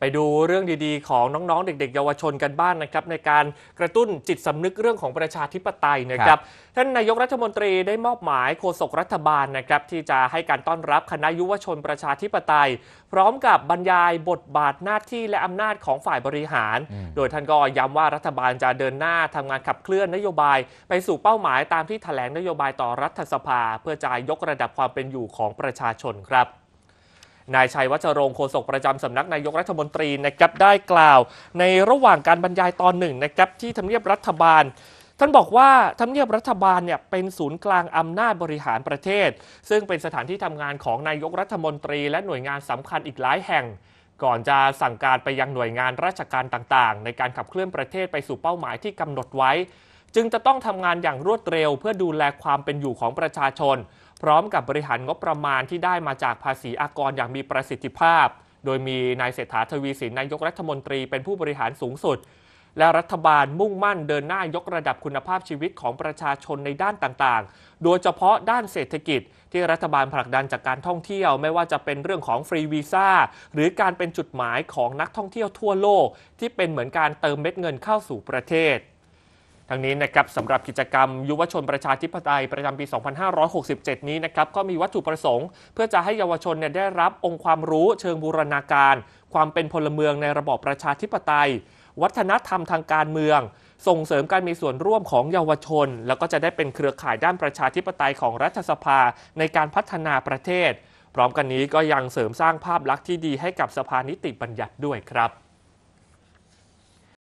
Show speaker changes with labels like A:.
A: ไปดูเรื่องดีๆของน้องๆเด็กๆเยาวชนกันบ้างนนะครับ ในการกระตุ้นจิตสำนึกเรื่องของประชาธิปไตยนะครับ ท่านนายกรัฐมนตรีได้มอบหมายโฆษกรัฐบาลนะครับ ที่จะให้การต้อนรับคณะยุวชนประชาธิปไตย พร้อมกับบรรยายบทบาทหน้าที่และอำนาจของฝ่ายบริหารโดยท่านก็ย้ำว่ารัฐบาลจะเดินหน้าทำงานขับเคลื่อนนโยบาย ไปสู่เป้าหมายตามที่แถลงนโยบายต่อรัฐสภา เพื่อจะยกระดับความเป็นอยู่ของประชาชนครับนายชัยวัชรงค์โฆษกประจำสำนักนายกรัฐมนตรีนะครับได้กล่าว ในระหว่างการบรรยายตอนหนึ่งนะครับที่ทำเนียบรัฐบาล ท่านบอกว่าทำเนียบรัฐบาลเนี่ยเป็นศูนย์กลางอำนาจบริหารประเทศ ซึ่งเป็นสถานที่ทำงานของนายกรัฐมนตรีและหน่วยงานสำคัญอีกหลายแห่ง ก่อนจะสั่งการไปยังหน่วยงานราชการต่างๆ ในการขับเคลื่อนประเทศไปสู่เป้าหมายที่กำหนดไว้ จึงจะต้องทำงานอย่างรวดเร็วเพื่อดูแลความเป็นอยู่ของประชาชนพร้อมกับบริหารงบประมาณที่ได้มาจากภาษีอากรอย่างมีประสิทธิภาพ โดยมีนายเศรษฐาทวีสินนายกรัฐมนตรีเป็นผู้บริหารสูงสุด และรัฐบาลมุ่งมั่นเดินหน้ายกระดับคุณภาพชีวิตของประชาชนในด้านต่างๆ โดยเฉพาะด้านเศรษฐกิจที่รัฐบาลผลักดันจากการท่องเที่ยวไม่ว่าจะเป็นเรื่องของฟรีวีซ่าหรือการเป็นจุดหมายของนักท่องเที่ยวทั่วโลก ที่เป็นเหมือนการเติมเม็ดเงินเข้าสู่ประเทศทั้งนี้นะครับสำหรับกิจกรรมยุวชนประชาธิปไตย ประจำปี 2567 นี้นะครับก็มีวัตถุประสงค์ เพื่อจะให้เยาวชนเนี่ยได้รับองค์ความรู้เชิงบูรณาการ ความเป็นพลเมืองในระบอบประชาธิปไตย วัฒนธรรมทางการเมือง ส่งเสริมการมีส่วนร่วมของเยาวชน แล้วก็จะได้เป็นเครือข่ายด้านประชาธิปไตยของรัฐสภาในการพัฒนาประเทศพร้อมกันนี้ก็ยังเสริมสร้างภาพลักษณ์ที่ดีให้กับสภานิติบัญญัติด้วยครับ